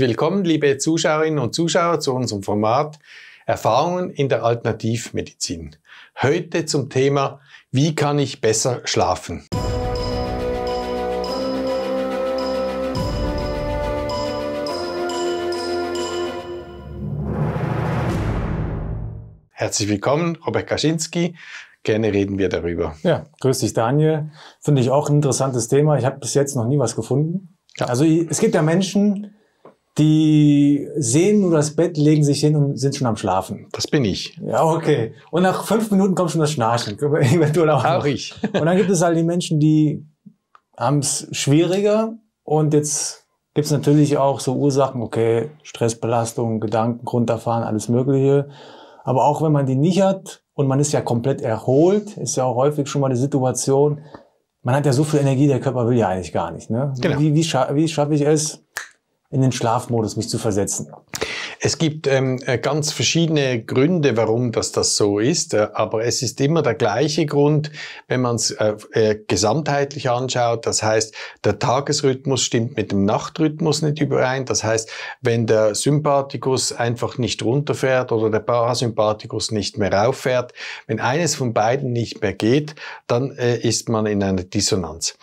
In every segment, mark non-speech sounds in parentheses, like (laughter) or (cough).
Willkommen, liebe Zuschauerinnen und Zuschauer, zu unserem Format Erfahrungen in der Alternativmedizin. Heute zum Thema Wie kann ich besser schlafen? Herzlich willkommen, Robert Kaczynski, gerne reden wir darüber. Ja, grüß dich, Daniel. Finde ich auch ein interessantes Thema. Ich habe bis jetzt noch nie was gefunden. Ja. Also es gibt ja Menschen, die sehen nur das Bett, legen sich hin und sind schon am Schlafen. Das bin ich. Ja, okay. Und nach fünf Minuten kommt schon das Schnarchen. (laughs) Eventuell auch. Auch ich. und dann gibt es halt die Menschen, die haben es schwieriger. Und jetzt gibt es natürlich auch so Ursachen, okay, Stressbelastung, Gedanken, runterfahren, alles Mögliche. Aber auch wenn man die nicht hat und man ist ja komplett erholt, ist ja auch häufig schon mal die Situation, man hat ja so viel Energie, der Körper will ja eigentlich gar nicht. Ne? Genau. Wie, wie, scha wie schaffe ich es, in den Schlafmodus mich zu versetzen. Es gibt ähm, äh, ganz verschiedene Gründe, warum das, das so ist, äh, aber es ist immer der gleiche Grund, wenn man es äh, äh, gesamtheitlich anschaut. Das heißt, der Tagesrhythmus stimmt mit dem Nachtrhythmus nicht überein. Das heißt, wenn der Sympathikus einfach nicht runterfährt oder der Parasympathikus nicht mehr rauffährt, wenn eines von beiden nicht mehr geht, dann äh, ist man in einer Dissonanz.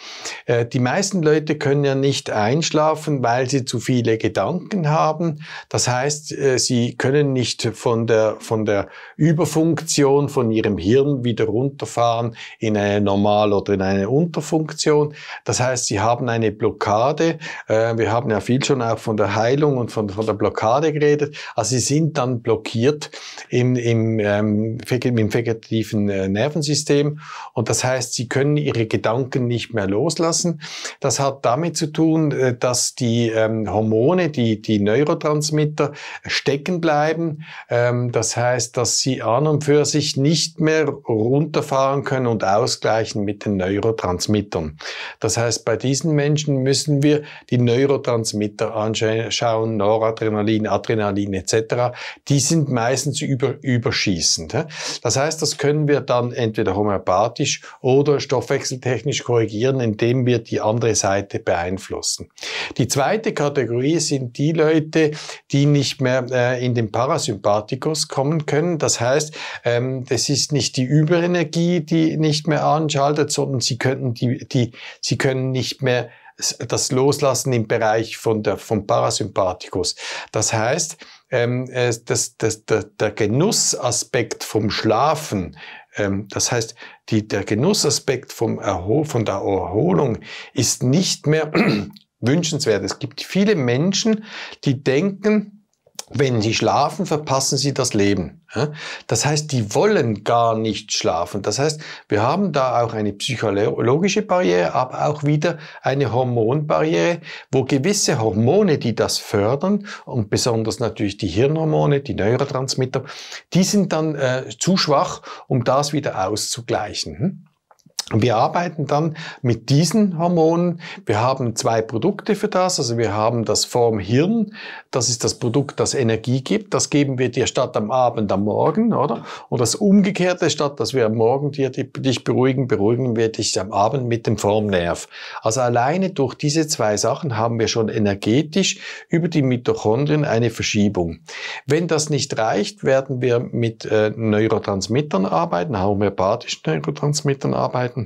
die meisten Leute können ja nicht einschlafen, weil sie zu viele Gedanken haben. Das heißt, äh, sie können nicht von der, von der Überfunktion von ihrem Hirn wieder runterfahren in eine Normal- oder in eine Unterfunktion. Das heißt, sie haben eine Blockade. Äh, wir haben ja viel schon auch von der Heilung und von, von der Blockade geredet. Also sie sind dann blockiert im, im, ähm, im vegetativen äh, Nervensystem. Und das heißt, sie können ihre Gedanken nicht mehr loslassen. Das hat damit zu tun, dass die ähm, Hormone, die, die Neurotransmitter stecken bleiben. Ähm, Das heißt, dass sie an und für sich nicht mehr runterfahren können und ausgleichen mit den Neurotransmittern. Das heißt, bei diesen Menschen müssen wir die Neurotransmitter anschauen, Noradrenalin, Adrenalin etc. Die sind meistens über, überschießend. Das heißt, das können wir dann entweder homöopathisch oder stoffwechseltechnisch korrigieren, indem wir die andere Seite beeinflussen. Die zweite Kategorie sind die Leute, die nicht mehr mehr äh, in den Parasympathikus kommen können. Das heißt, ähm, das ist nicht die Überenergie, die nicht mehr anschaltet, sondern sie könnten die, die, sie können nicht mehr das Loslassen im Bereich von der, vom Parasympathikus. Das heißt, ähm, das, das, das, der Genussaspekt vom Schlafen, ähm, das heißt, die, der Genussaspekt vom Erhol von der Erholung ist nicht mehr (clears throat) wünschenswert. Es gibt viele Menschen, die denken, wenn sie schlafen, verpassen sie das Leben. Das heißt, die wollen gar nicht schlafen. Das heißt, wir haben da auch eine psychologische Barriere, aber auch wieder eine Hormonbarriere, wo gewisse Hormone, die das fördern, und besonders natürlich die Hirnhormone, die Neurotransmitter, die sind dann äh, zu schwach, um das wieder auszugleichen. Hm? Wir arbeiten dann mit diesen Hormonen. Wir haben zwei Produkte für das. Also wir haben das Formhirn. Das ist das Produkt, das Energie gibt. Das geben wir dir statt am Abend, am Morgen, oder? Und das Umgekehrte, statt dass wir am Morgen dir, dich beruhigen, beruhigen wir dich am Abend mit dem Formnerv. Also alleine durch diese zwei Sachen haben wir schon energetisch über die Mitochondrien eine Verschiebung. Wenn das nicht reicht, werden wir mit äh, Neurotransmittern arbeiten, homöopathischen Neurotransmittern arbeiten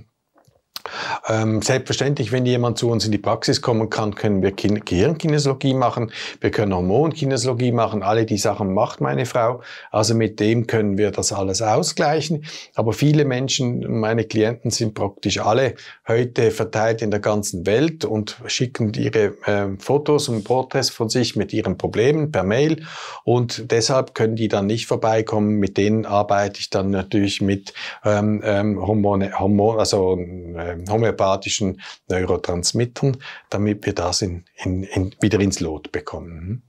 ähm, selbstverständlich, wenn jemand zu uns in die Praxis kommen kann, können wir Gehirnkinesiologie machen, wir können Hormonkinesiologie machen, alle die Sachen macht meine Frau. Also mit dem können wir das alles ausgleichen. Aber viele Menschen, meine Klienten sind praktisch alle heute verteilt in der ganzen Welt und schicken ihre äh, Fotos und Porträts von sich mit ihren Problemen per Mail und deshalb können die dann nicht vorbeikommen. Mit denen arbeite ich dann natürlich mit ähm, ähm, Hormone, Hormon, also äh, ähm, homöopathischen Neurotransmittern, damit wir das in, in, in, wieder ins Lot bekommen. Hm?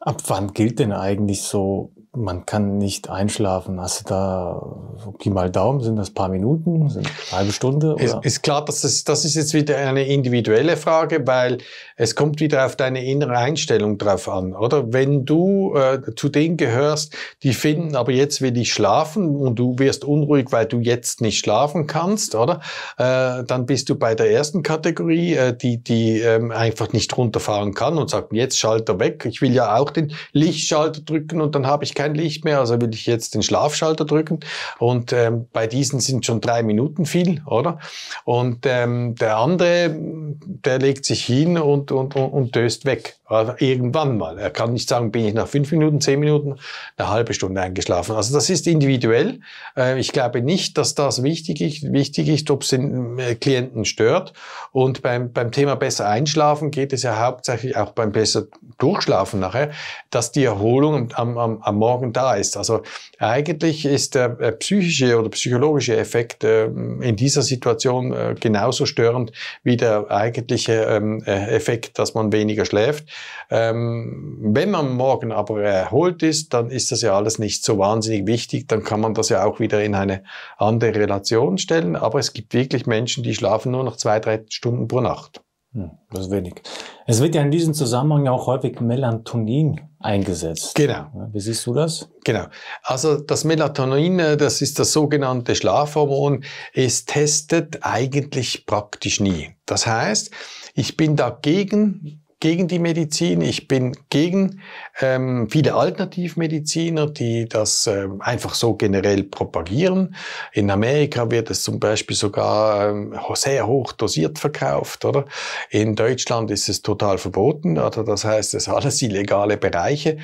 Ab wann gilt denn eigentlich so man kann nicht einschlafen. Hast du da, so Pi mal Daumen, sind das paar Minuten, sind eine halbe Stunde? Oder? Es ist klar, dass das, das ist jetzt wieder eine individuelle Frage, weil es kommt wieder auf deine innere Einstellung drauf an, oder? Wenn du äh, zu denen gehörst, die finden, aber jetzt will ich schlafen und du wirst unruhig, weil du jetzt nicht schlafen kannst, oder? Äh, dann bist du bei der ersten Kategorie, äh, die, die ähm, einfach nicht runterfahren kann und sagt, jetzt Schalter weg, ich will ja auch den Lichtschalter drücken und dann habe ich keine kein Licht mehr, also will ich jetzt den Schlafschalter drücken. Und ähm, bei diesen sind schon drei Minuten viel, oder? Und ähm, der andere, der legt sich hin und, und, und, und döst weg. Aber irgendwann mal. Er kann nicht sagen, bin ich nach fünf Minuten, zehn Minuten, eine halbe Stunde eingeschlafen. Also das ist individuell. Äh, ich glaube nicht, dass das wichtig ist, wichtig ist ob es den äh, Klienten stört. Und beim, beim Thema besser einschlafen geht es ja hauptsächlich auch beim besser durchschlafen nachher, dass die Erholung am, am, am Morgen da ist. Also eigentlich ist der äh, psychische oder psychologische Effekt ähm, in dieser Situation genauso störend wie der eigentliche ähm, Effekt, dass man weniger schläft. Ähm, wenn man morgen aber erholt ist, dann ist das ja alles nicht so wahnsinnig wichtig, dann kann man das ja auch wieder in eine andere Relation stellen. Aber es gibt wirklich Menschen, die schlafen nur noch zwei, drei Stunden pro Nacht. Hm, das ist wenig. Es wird ja in diesem Zusammenhang auch häufig Melatonin eingesetzt. Genau. Wie siehst du das? Genau. Also das Melatonin, äh, das ist das sogenannte Schlafhormon, es testet eigentlich praktisch nie. Das heißt, ich bin dagegen gegen die Medizin, ich bin gegen ähm, viele Alternativmediziner, die das ähm, einfach so generell propagieren. In Amerika wird es zum Beispiel sogar ähm, sehr hoch dosiert verkauft, oder? In Deutschland ist es total verboten, oder? Also das heißt, es sind alles illegale Bereiche.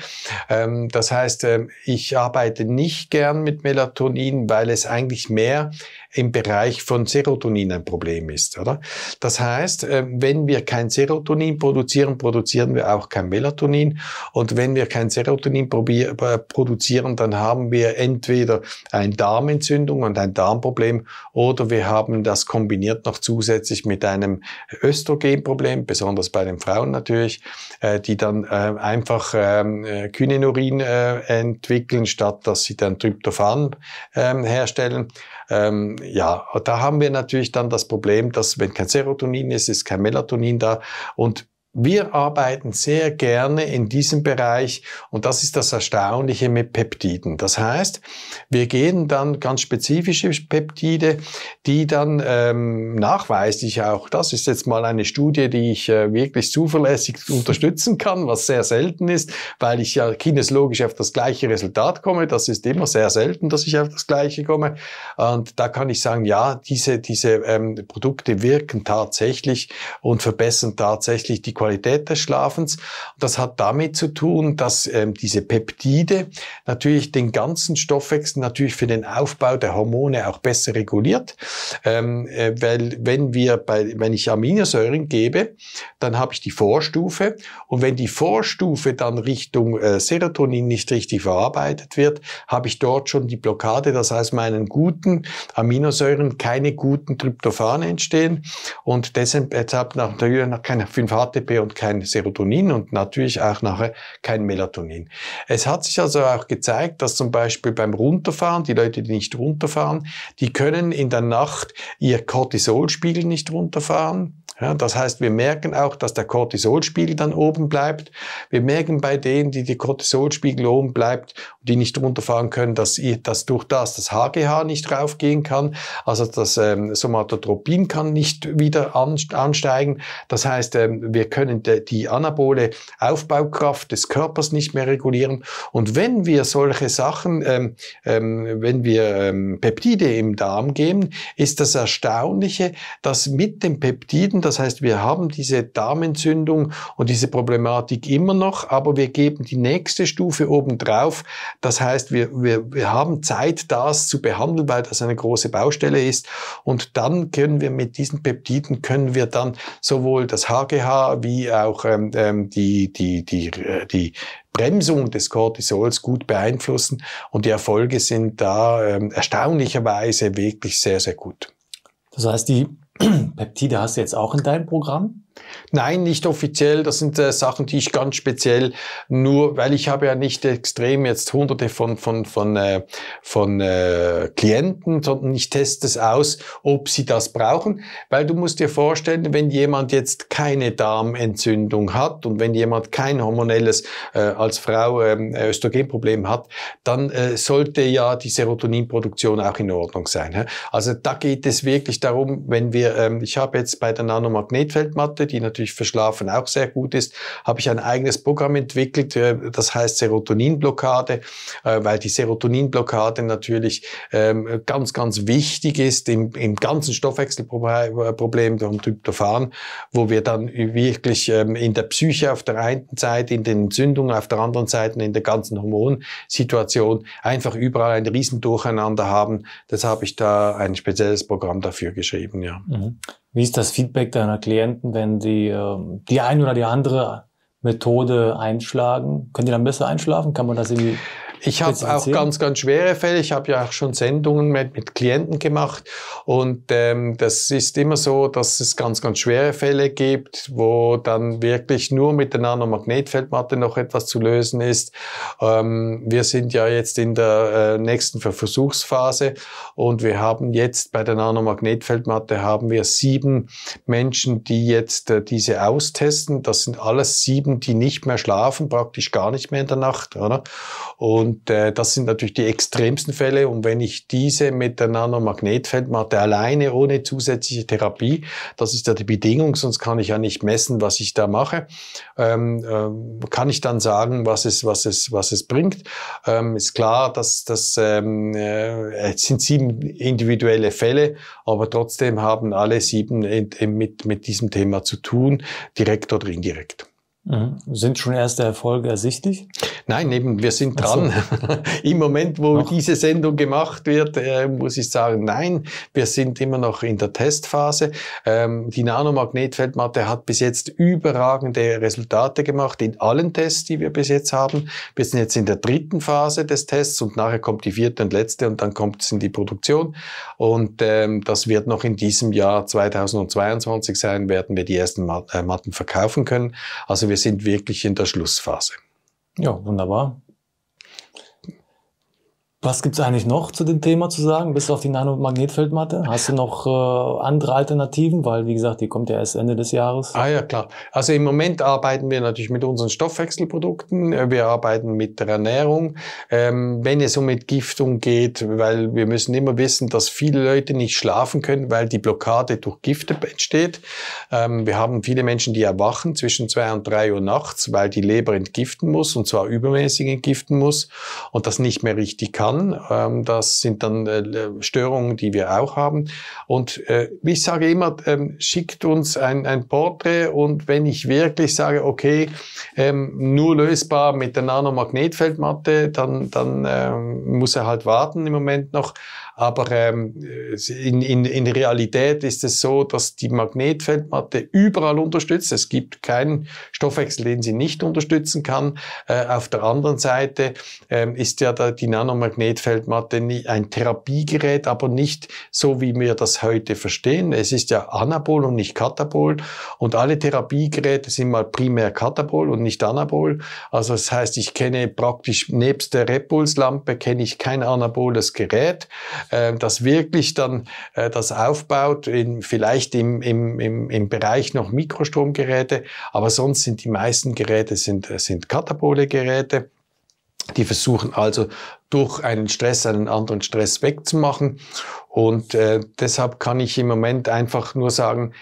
Ähm, das heißt, ähm, ich arbeite nicht gern mit Melatonin, weil es eigentlich mehr im Bereich von Serotonin ein Problem ist, oder? Das heißt, äh, wenn wir kein Serotonin produzieren, produzieren wir auch kein Melatonin. Und wenn wir kein Serotonin äh, produzieren, dann haben wir entweder eine Darmentzündung und ein Darmproblem oder wir haben das kombiniert noch zusätzlich mit einem Östrogenproblem, besonders bei den Frauen natürlich, äh, die dann einfach ähm, Kynenurin entwickeln, statt dass sie dann Tryptophan ähm, herstellen. Ähm, ja, da haben wir natürlich dann das Problem, dass wenn kein Serotonin ist, ist kein Melatonin da und wir arbeiten sehr gerne in diesem Bereich und das ist das Erstaunliche mit Peptiden. Das heißt, wir gehen dann ganz spezifische Peptide, die dann ähm, nachweislich auch, das ist jetzt mal eine Studie, die ich äh, wirklich zuverlässig unterstützen kann, was sehr selten ist, weil ich ja kinesiologisch auf das gleiche Resultat komme. Das ist immer sehr selten, dass ich auf das gleiche komme. Und da kann ich sagen, ja, diese, diese ähm, Produkte wirken tatsächlich und verbessern tatsächlich die Qualität Qualität des Schlafens. Das hat damit zu tun, dass ähm, diese Peptide natürlich den ganzen Stoffwechsel natürlich für den Aufbau der Hormone auch besser reguliert, ähm, äh, weil wenn wir bei, wenn ich Aminosäuren gebe, dann habe ich die Vorstufe und wenn die Vorstufe dann Richtung äh, Serotonin nicht richtig verarbeitet wird, habe ich dort schon die Blockade, dass aus meinen guten Aminosäuren keine guten Tryptophane entstehen und deshalb habe ich natürlich noch keine 5-HTP GAP und kein Serotonin und natürlich auch nachher kein Melatonin. Es hat sich also auch gezeigt, dass zum Beispiel beim Runterfahren, die Leute, die nicht runterfahren, die können in der Nacht ihr Cortisolspiegel nicht runterfahren ja, das heißt, wir merken auch, dass der Cortisolspiegel dann oben bleibt. Wir merken bei denen, die die Cortisolspiegel oben bleibt und die nicht runterfahren können, dass, dass durch das das HGH nicht raufgehen kann. Also das ähm, Somatotropin kann nicht wieder ansteigen. Das heißt, ähm, wir können de, die anabole Aufbaukraft des Körpers nicht mehr regulieren. Und wenn wir solche Sachen, ähm, ähm, wenn wir ähm, Peptide im Darm geben, ist das Erstaunliche, dass mit den Peptiden das heißt, wir haben diese Darmentzündung und diese Problematik immer noch, aber wir geben die nächste Stufe obendrauf. Das heißt, wir, wir, wir haben Zeit, das zu behandeln, weil das eine große Baustelle ist. Und dann können wir mit diesen Peptiden, können wir dann sowohl das HGH wie auch ähm, ähm, die, die, die, äh, die Bremsung des Cortisols gut beeinflussen. Und die Erfolge sind da ähm, erstaunlicherweise wirklich sehr, sehr gut. Das heißt, die Peptide hast du jetzt auch in deinem Programm? Nein, nicht offiziell. Das sind äh, Sachen, die ich ganz speziell nur, weil ich habe ja nicht extrem jetzt hunderte von, von, von, äh, von äh, Klienten, sondern ich teste es aus, ob sie das brauchen. Weil du musst dir vorstellen, wenn jemand jetzt keine Darmentzündung hat und wenn jemand kein hormonelles äh, als Frau äh, Östrogenproblem hat, dann äh, sollte ja die Serotoninproduktion auch in Ordnung sein. He? Also da geht es wirklich darum, wenn wir, ähm, ich habe jetzt bei der Nanomagnetfeldmatte Sorte, die natürlich für Schlafen auch sehr gut ist, habe ich ein eigenes Programm entwickelt, äh, das heißt Serotoninblockade, äh, weil die Serotoninblockade natürlich ähm, ganz, ganz wichtig ist im, im ganzen Stoffwechselproblem vom Tryptophan, wo wir dann wirklich ähm, in der Psyche auf der einen Seite, in den Entzündungen auf der anderen Seite, in der ganzen Hormonsituation einfach überall ein Riesendurcheinander haben. Das habe ich da ein spezielles Programm dafür geschrieben, ja. Mhm. Wie ist das Feedback deiner Klienten, wenn die ähm, die ein oder die andere Methode einschlagen? Können die dann besser einschlafen? Kann man das irgendwie ich habe auch ganz, ganz schwere Fälle. Ich habe ja auch schon Sendungen mit, mit Klienten gemacht und ähm, das ist immer so, dass es ganz, ganz schwere Fälle gibt, wo dann wirklich nur mit der Nanomagnetfeldmatte noch etwas zu lösen ist. Ähm, wir sind ja jetzt in der äh, nächsten Versuchsphase und wir haben jetzt bei der Nanomagnetfeldmatte haben wir sieben Menschen, die jetzt äh, diese austesten. Das sind alles sieben, die nicht mehr schlafen, praktisch gar nicht mehr in der Nacht, oder? Und und äh, das sind natürlich die extremsten Fälle. Und wenn ich diese mit der Nanomagnetfeldmatte alleine ohne zusätzliche Therapie, das ist ja die Bedingung, sonst kann ich ja nicht messen, was ich da mache, ähm, ähm, kann ich dann sagen, was es, was es, was es bringt. Ähm, ist klar, dass das ähm, äh, sind sieben individuelle Fälle, aber trotzdem haben alle sieben in, in, mit, mit diesem Thema zu tun, direkt oder indirekt. Mhm. Sind schon erste Erfolge ersichtlich? Nein, eben, wir sind dran. So. (laughs) Im Moment, wo noch? diese Sendung gemacht wird, äh, muss ich sagen, nein, wir sind immer noch in der Testphase. Ähm, die Nanomagnetfeldmatte hat bis jetzt überragende Resultate gemacht in allen Tests, die wir bis jetzt haben. Wir sind jetzt in der dritten Phase des Tests und nachher kommt die vierte und letzte und dann kommt es in die Produktion. Und ähm, das wird noch in diesem Jahr 2022 sein, werden wir die ersten äh, Matten verkaufen können. Also wir sind wirklich in der Schlussphase. Ja, wunderbar. Was gibt's eigentlich noch zu dem Thema zu sagen, bis auf die Nanomagnetfeldmatte? Hast du noch äh, andere Alternativen? Weil, wie gesagt, die kommt ja erst Ende des Jahres. Ah ja, klar. Also im Moment arbeiten wir natürlich mit unseren Stoffwechselprodukten. Wir arbeiten mit der Ernährung. Ähm, wenn es um Entgiftung geht, weil wir müssen immer wissen, dass viele Leute nicht schlafen können, weil die Blockade durch Gifte entsteht. Ähm, wir haben viele Menschen, die erwachen zwischen zwei und drei Uhr nachts, weil die Leber entgiften muss, und zwar übermäßig entgiften muss, und das nicht mehr richtig kann an. Ähm, das sind dann äh, Störungen, die wir auch haben. Und äh, ich sage immer, ähm, schickt uns ein, ein Porträt und wenn ich wirklich sage, okay, ähm, nur lösbar mit der Nanomagnetfeldmatte, dann, dann muss er halt warten im Moment noch. Aber ähm, in, in, in Realität ist es so, dass die Magnetfeldmatte überall unterstützt. Es gibt keinen Stoffwechsel, den sie nicht unterstützen kann. Äh, auf der anderen Seite ähm, ist ja da die Nanomagnetfeldmatte ein Therapiegerät, aber nicht so, wie wir das heute verstehen. Es ist ja Anabol und nicht Katabol. Und alle Therapiegeräte sind mal primär Katabol und nicht Anabol. Also das heißt, ich kenne praktisch nebst der Repulslampe kenne ich kein anaboles Gerät. Äh, das wirklich dann äh, das aufbaut, in, vielleicht im, im, im, im Bereich noch Mikrostromgeräte, aber sonst sind die meisten Geräte sind, äh, sind katabole Geräte. Die versuchen also durch einen Stress einen anderen Stress wegzumachen. Und äh, deshalb kann ich im Moment einfach nur sagen,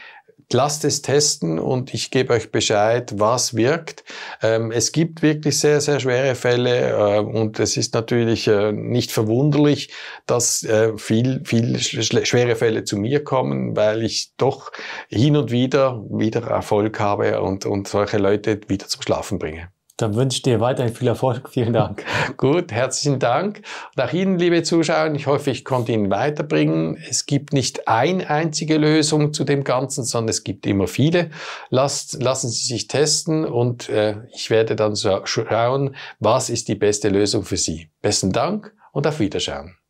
lasst es testen und ich gebe euch Bescheid, was wirkt. Ähm, es gibt wirklich sehr, sehr schwere Fälle äh, und es ist natürlich äh, nicht verwunderlich, dass äh, viel, viel schwere Fälle zu mir kommen, weil ich doch hin und wieder wieder Erfolg habe und, und solche Leute wieder zum Schlafen bringe. Dann wünsche ich dir weiterhin viel Erfolg. (laughs) Vielen Dank. Gut, herzlichen Dank. Und auch Ihnen, liebe Zuschauer, ich hoffe, ich konnte Ihnen weiterbringen. Es gibt nicht eine einzige Lösung zu dem Ganzen, sondern es gibt immer viele. Lasst, lassen Sie sich testen und äh, ich werde dann so schauen, was ist die beste Lösung für Sie. Besten Dank und auf Wiederschauen.